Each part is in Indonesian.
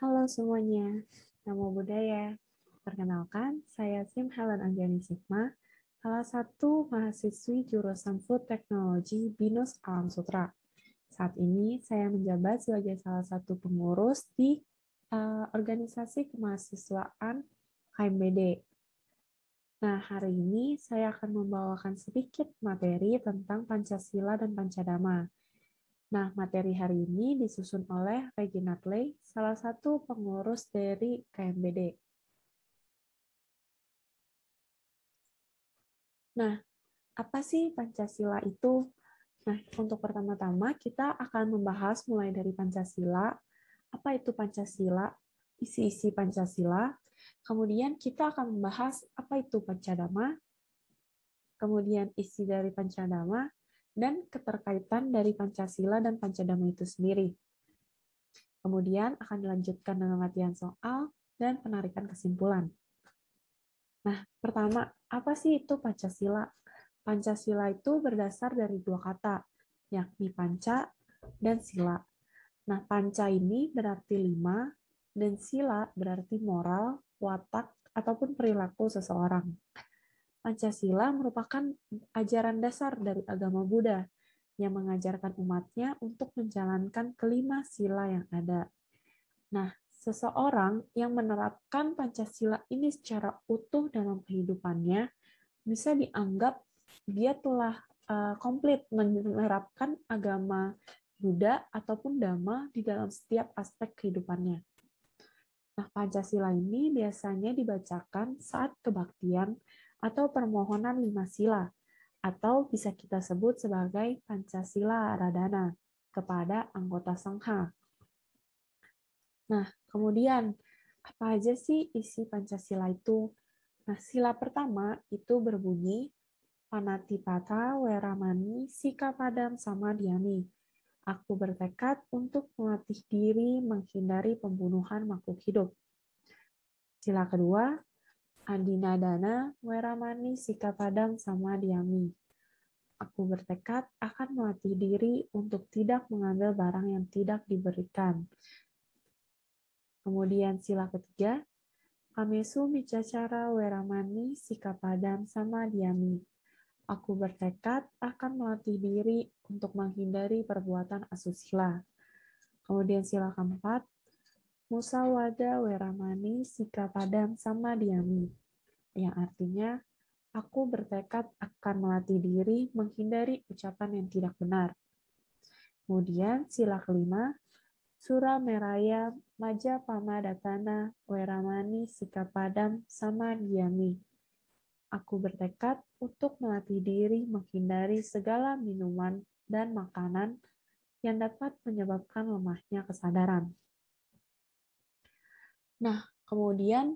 Halo semuanya, nama Budaya. Perkenalkan, saya Sim Helen Anjani Sigma, salah satu mahasiswi jurusan Food Technology BINUS Alam Sutra. Saat ini saya menjabat sebagai salah satu pengurus di uh, organisasi kemahasiswaan KMBD. Nah, hari ini saya akan membawakan sedikit materi tentang Pancasila dan Pancadama Nah, materi hari ini disusun oleh Regina Clay, salah satu pengurus dari KMBD. Nah, apa sih Pancasila itu? Nah, untuk pertama-tama kita akan membahas mulai dari Pancasila, apa itu Pancasila, isi-isi Pancasila, kemudian kita akan membahas apa itu Pancadama, kemudian isi dari Pancadama, dan keterkaitan dari Pancasila dan Pancadama itu sendiri. Kemudian akan dilanjutkan dengan latihan soal dan penarikan kesimpulan. Nah, pertama, apa sih itu Pancasila? Pancasila itu berdasar dari dua kata, yakni panca dan sila. Nah, panca ini berarti lima, dan sila berarti moral, watak, ataupun perilaku seseorang. Pancasila merupakan ajaran dasar dari agama Buddha yang mengajarkan umatnya untuk menjalankan kelima sila yang ada. Nah, seseorang yang menerapkan Pancasila ini secara utuh dalam kehidupannya bisa dianggap dia telah eh, komplit menerapkan agama Buddha ataupun Dhamma di dalam setiap aspek kehidupannya. Nah, Pancasila ini biasanya dibacakan saat kebaktian atau permohonan lima sila, atau bisa kita sebut sebagai Pancasila Radana kepada anggota Sangha. Nah, kemudian apa aja sih isi Pancasila itu? Nah, sila pertama itu berbunyi Panatipata Weramani sama diani. Aku bertekad untuk melatih diri menghindari pembunuhan makhluk hidup. Sila kedua, Andina Dana, Weramani, Sikapadang, sama Diami. Aku bertekad akan melatih diri untuk tidak mengambil barang yang tidak diberikan. Kemudian sila ketiga, Kamesu micacara, Weramani, sikapadang sama Diami. Aku bertekad akan melatih diri untuk menghindari perbuatan asusila. Kemudian sila keempat, musawada weramani padam sama diami, yang artinya aku bertekad akan melatih diri menghindari ucapan yang tidak benar. Kemudian sila kelima, Sura Meraya Maja datana Weramani Sikapadam Sama Diami. Aku bertekad untuk melatih diri menghindari segala minuman dan makanan yang dapat menyebabkan lemahnya kesadaran. Nah, kemudian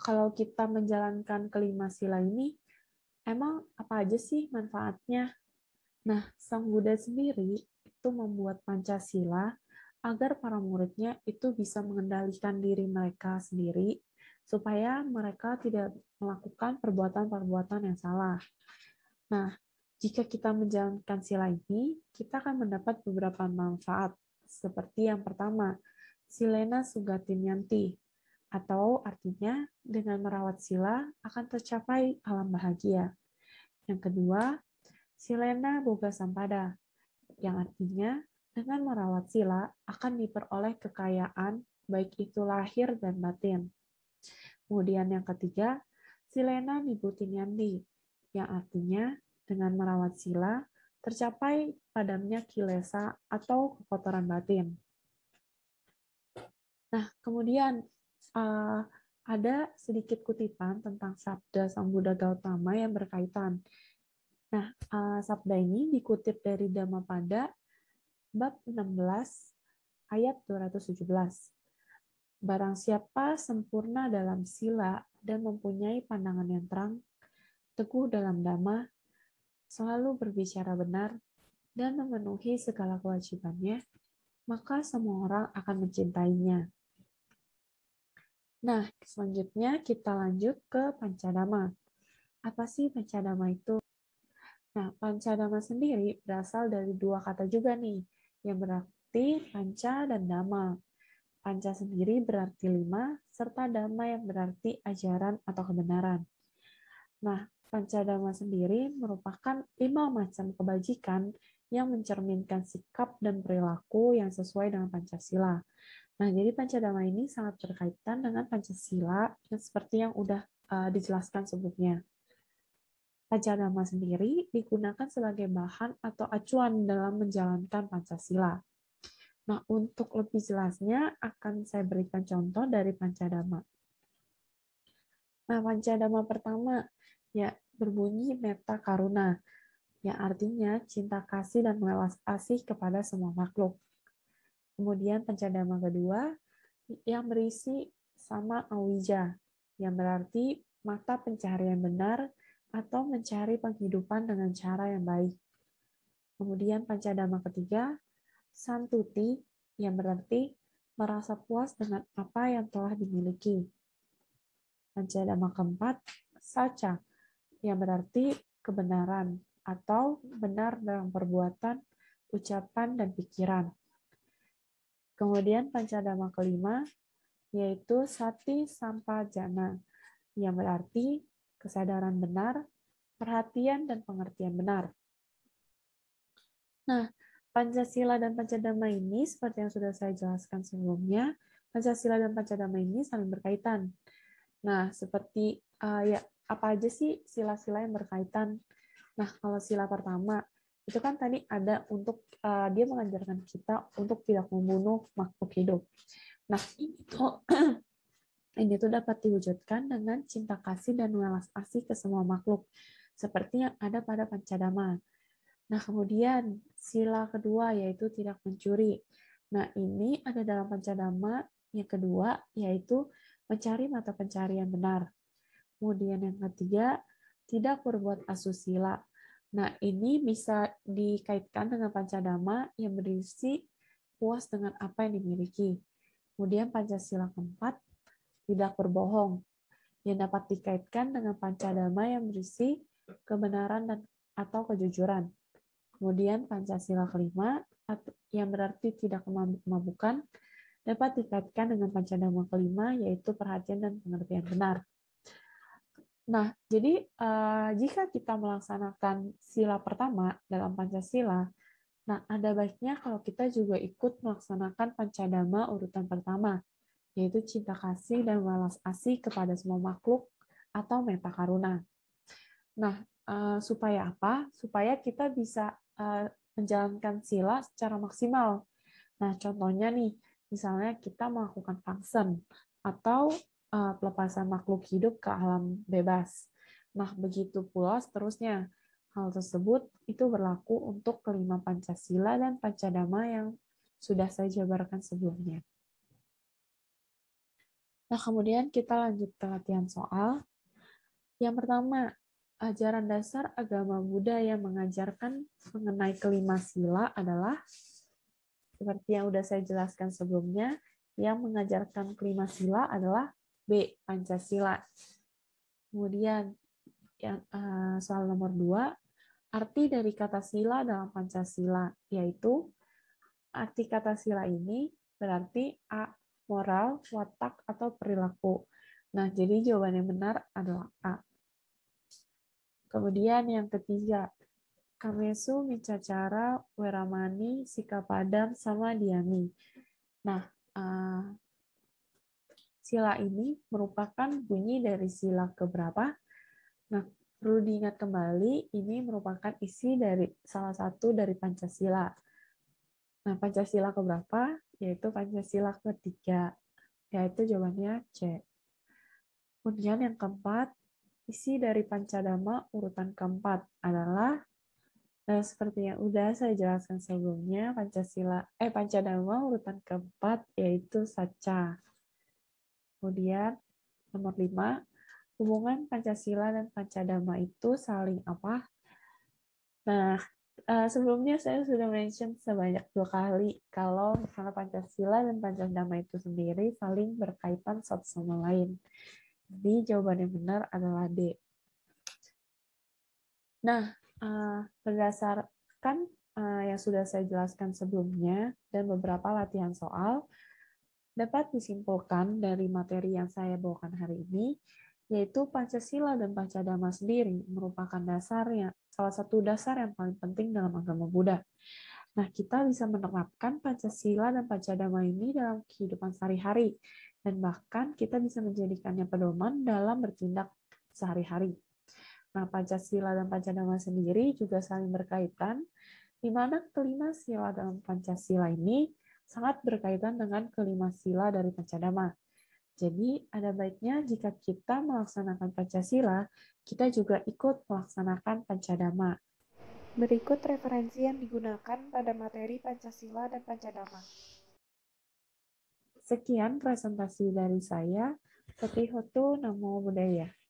kalau kita menjalankan kelima sila ini, emang apa aja sih manfaatnya? Nah, Sang Buddha sendiri itu membuat Pancasila agar para muridnya itu bisa mengendalikan diri mereka sendiri supaya mereka tidak melakukan perbuatan-perbuatan yang salah. Nah, jika kita menjalankan sila ini, kita akan mendapat beberapa manfaat. Seperti yang pertama, Silena Sugatin Yanti atau artinya dengan merawat sila akan tercapai alam bahagia. Yang kedua, silena boga sampada, yang artinya dengan merawat sila akan diperoleh kekayaan baik itu lahir dan batin. Kemudian yang ketiga, silena yandi yang artinya dengan merawat sila tercapai padamnya kilesa atau kekotoran batin. Nah, kemudian uh, ada sedikit kutipan tentang sabda Sang Buddha Gautama yang berkaitan. Nah, uh, sabda ini dikutip dari Dhammapada bab 16 ayat 217. Barang siapa sempurna dalam sila dan mempunyai pandangan yang terang, teguh dalam dhamma, selalu berbicara benar, dan memenuhi segala kewajibannya, maka semua orang akan mencintainya. Nah, selanjutnya kita lanjut ke Pancadama. Apa sih Pancadama itu? Nah, Pancadama sendiri berasal dari dua kata juga nih, yang berarti Panca dan Dama. Panca sendiri berarti lima, serta Dama yang berarti ajaran atau kebenaran. Nah, Pancadama sendiri merupakan lima macam kebajikan yang mencerminkan sikap dan perilaku yang sesuai dengan Pancasila. Nah, jadi Pancadama ini sangat berkaitan dengan Pancasila dan seperti yang udah uh, dijelaskan sebelumnya. Pancadama sendiri digunakan sebagai bahan atau acuan dalam menjalankan Pancasila. Nah, untuk lebih jelasnya akan saya berikan contoh dari Pancadama. Nah, Pancadama pertama ya berbunyi meta karuna, yang artinya cinta kasih dan welas asih kepada semua makhluk. Kemudian pencadama kedua yang berisi sama awija, yang berarti mata pencaharian benar atau mencari penghidupan dengan cara yang baik. Kemudian pancadama ketiga, santuti, yang berarti merasa puas dengan apa yang telah dimiliki. Pancadama keempat, saca, yang berarti kebenaran atau benar dalam perbuatan, ucapan, dan pikiran. Kemudian pancadama kelima yaitu sati sampajana yang berarti kesadaran benar, perhatian dan pengertian benar. Nah, Pancasila dan Pancadama ini seperti yang sudah saya jelaskan sebelumnya, Pancasila dan Pancadama ini saling berkaitan. Nah, seperti uh, ya apa aja sih sila-sila yang berkaitan? Nah, kalau sila pertama itu kan tadi ada untuk uh, dia mengajarkan kita untuk tidak membunuh makhluk hidup. Nah, itu ini tuh dapat diwujudkan dengan cinta kasih dan welas asih ke semua makhluk seperti yang ada pada Pancadama. Nah, kemudian sila kedua yaitu tidak mencuri. Nah, ini ada dalam Pancadama yang kedua yaitu mencari mata pencarian benar. Kemudian yang ketiga, tidak berbuat asusila. Nah, ini bisa dikaitkan dengan pancadama yang berisi puas dengan apa yang dimiliki. Kemudian Pancasila keempat, tidak berbohong, yang dapat dikaitkan dengan pancadama yang berisi kebenaran dan atau kejujuran. Kemudian Pancasila kelima, yang berarti tidak memabukan, dapat dikaitkan dengan pancadama kelima, yaitu perhatian dan pengertian benar. Nah, jadi uh, jika kita melaksanakan sila pertama dalam Pancasila, nah ada baiknya kalau kita juga ikut melaksanakan pancadama urutan pertama, yaitu cinta kasih dan balas asih kepada semua makhluk atau meta karuna. Nah, uh, supaya apa? Supaya kita bisa uh, menjalankan sila secara maksimal. Nah, contohnya nih, misalnya kita melakukan vaksin atau Eh, pelepasan makhluk hidup ke alam bebas. Nah, begitu pula seterusnya. Hal tersebut itu berlaku untuk kelima Pancasila dan Pancadama yang sudah saya jabarkan sebelumnya. Nah, kemudian kita lanjut ke latihan soal. Yang pertama, ajaran dasar agama Buddha yang mengajarkan mengenai kelima sila adalah seperti yang sudah saya jelaskan sebelumnya, yang mengajarkan kelima sila adalah B. Pancasila. Kemudian yang eh, soal nomor dua, arti dari kata sila dalam Pancasila, yaitu arti kata sila ini berarti A. Moral, watak, atau perilaku. Nah, jadi jawaban yang benar adalah A. Kemudian yang ketiga, kamesu, micacara, weramani, sikapadam, sama diami. Nah, uh, Sila ini merupakan bunyi dari sila keberapa? Nah, perlu diingat kembali, ini merupakan isi dari salah satu dari Pancasila. Nah, Pancasila keberapa? Yaitu Pancasila ketiga, yaitu jawabannya C. Kemudian yang keempat, isi dari Pancadama urutan keempat adalah Nah, seperti yang udah saya jelaskan sebelumnya, Pancasila eh Pancadama urutan keempat yaitu Saca. Kemudian nomor lima, hubungan Pancasila dan Pancadama itu saling apa? Nah, eh, sebelumnya saya sudah mention sebanyak dua kali kalau misalnya Pancasila dan Pancadama itu sendiri saling berkaitan satu sama lain. Jadi jawaban yang benar adalah D. Nah, eh, berdasarkan eh, yang sudah saya jelaskan sebelumnya dan beberapa latihan soal, Dapat disimpulkan dari materi yang saya bawakan hari ini, yaitu Pancasila dan Pancadama sendiri merupakan dasar yang, salah satu dasar yang paling penting dalam agama Buddha. Nah, kita bisa menerapkan Pancasila dan Pancadama ini dalam kehidupan sehari-hari, dan bahkan kita bisa menjadikannya pedoman dalam bertindak sehari-hari. Nah, Pancasila dan Pancadama sendiri juga saling berkaitan, di mana kelima sila dalam Pancasila ini sangat berkaitan dengan kelima sila dari Pancadama. Jadi ada baiknya jika kita melaksanakan Pancasila, kita juga ikut melaksanakan Pancadama. Berikut referensi yang digunakan pada materi Pancasila dan Pancadama. Sekian presentasi dari saya. Hoto Namo Budaya.